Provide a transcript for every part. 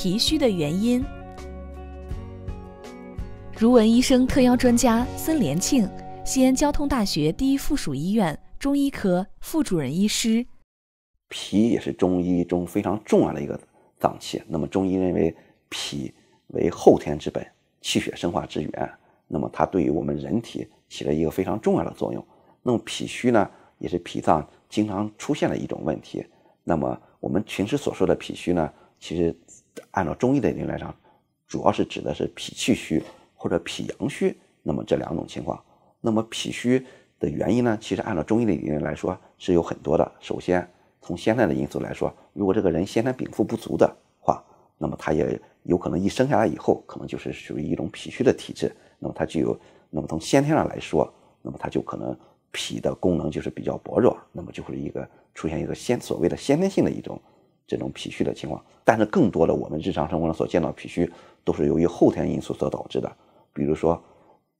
脾虚的原因。如闻医生特邀专家孙连庆，西安交通大学第一附属医院中医科副主任医师。脾也是中医中非常重要的一个脏器。那么中医认为脾为后天之本，气血生化之源。那么它对于我们人体起了一个非常重要的作用。那么脾虚呢，也是脾脏经常出现的一种问题。那么我们平时所说的脾虚呢，其实。按照中医的理论来讲，主要是指的是脾气虚或者脾阳虚，那么这两种情况。那么脾虚的原因呢？其实按照中医的理论来说是有很多的。首先，从先天的因素来说，如果这个人先天禀赋不足的话，那么他也有可能一生下来以后，可能就是属于一种脾虚的体质。那么他具有，那么从先天上来说，那么他就可能脾的功能就是比较薄弱，那么就会一个出现一个先所谓的先天性的一种。这种脾虚的情况，但是更多的我们日常生活中所见到脾虚，都是由于后天因素所导致的。比如说，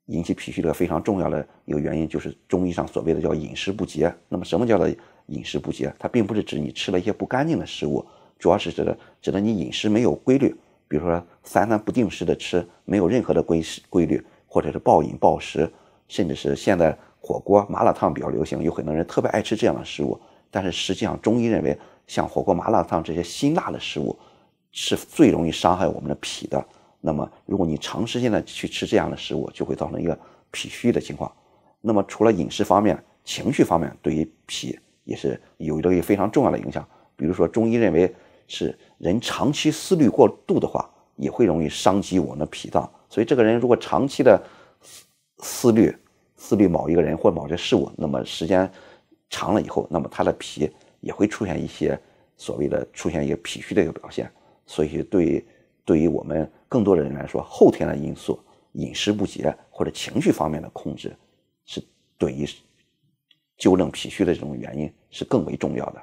引起脾虚的非常重要的一个原因，就是中医上所谓的叫饮食不节。那么，什么叫做饮食不节？它并不是指你吃了一些不干净的食物，主要是指的指的你饮食没有规律。比如说，三餐不定时的吃，没有任何的规规律，或者是暴饮暴食，甚至是现在火锅、麻辣烫比较流行，有很多人特别爱吃这样的食物。但是实际上，中医认为。像火锅、麻辣烫这些辛辣的食物，是最容易伤害我们的脾的。那么，如果你长时间的去吃这样的食物，就会造成一个脾虚的情况。那么，除了饮食方面，情绪方面对于脾也是有一个非常重要的影响。比如说，中医认为是人长期思虑过度的话，也会容易伤及我们的脾脏。所以，这个人如果长期的思虑、思虑某一个人或某些事物，那么时间长了以后，那么他的脾。也会出现一些所谓的出现一个脾虚的一个表现，所以对对于我们更多的人来说，后天的因素、饮食不节或者情绪方面的控制，是对于纠正脾虚的这种原因是更为重要的。